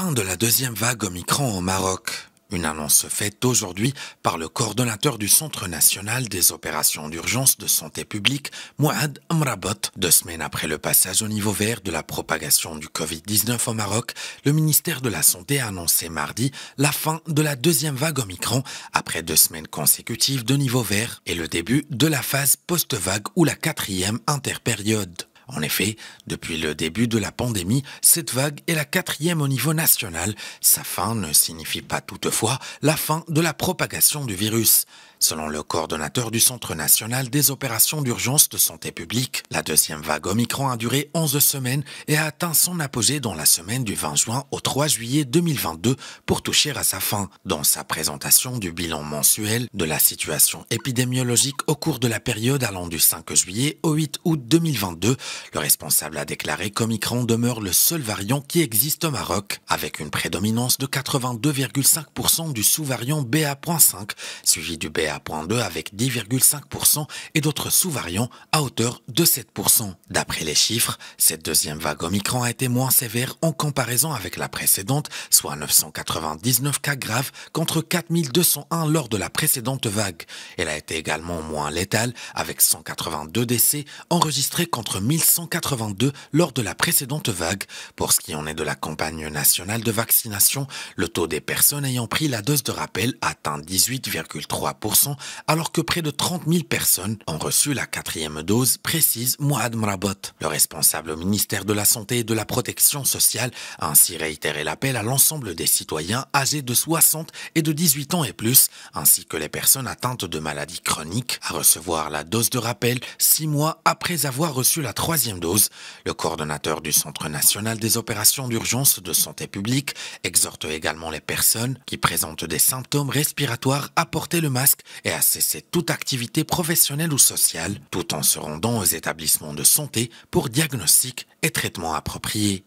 fin de la deuxième vague Omicron au Maroc. Une annonce faite aujourd'hui par le coordonnateur du Centre national des opérations d'urgence de santé publique, Mouad Amrabot. Deux semaines après le passage au niveau vert de la propagation du Covid-19 au Maroc, le ministère de la Santé a annoncé mardi la fin de la deuxième vague Omicron après deux semaines consécutives de niveau vert et le début de la phase post-vague ou la quatrième interpériode. En effet, depuis le début de la pandémie, cette vague est la quatrième au niveau national. Sa fin ne signifie pas toutefois la fin de la propagation du virus. Selon le coordonnateur du Centre national des opérations d'urgence de santé publique, la deuxième vague Omicron a duré 11 semaines et a atteint son apogée dans la semaine du 20 juin au 3 juillet 2022 pour toucher à sa fin. Dans sa présentation du bilan mensuel de la situation épidémiologique au cours de la période allant du 5 juillet au 8 août 2022, le responsable a déclaré qu'Omicron demeure le seul variant qui existe au Maroc, avec une prédominance de 82,5% du sous-variant BA.5, suivi du BA BA.2 avec 10,5% et d'autres sous-variants à hauteur de 7%. D'après les chiffres, cette deuxième vague Omicron a été moins sévère en comparaison avec la précédente, soit 999 cas graves contre 4201 lors de la précédente vague. Elle a été également moins létale avec 182 décès enregistrés contre 1182 lors de la précédente vague. Pour ce qui en est de la campagne nationale de vaccination, le taux des personnes ayant pris la dose de rappel atteint 18,3% alors que près de 30 000 personnes ont reçu la quatrième dose, précise Mouad Mrabot. Le responsable au ministère de la Santé et de la Protection sociale a ainsi réitéré l'appel à l'ensemble des citoyens âgés de 60 et de 18 ans et plus, ainsi que les personnes atteintes de maladies chroniques, à recevoir la dose de rappel six mois après avoir reçu la troisième dose. Le coordonnateur du Centre national des opérations d'urgence de santé publique exhorte également les personnes qui présentent des symptômes respiratoires à porter le masque et à cesser toute activité professionnelle ou sociale, tout en se rendant aux établissements de santé pour diagnostic et traitement approprié.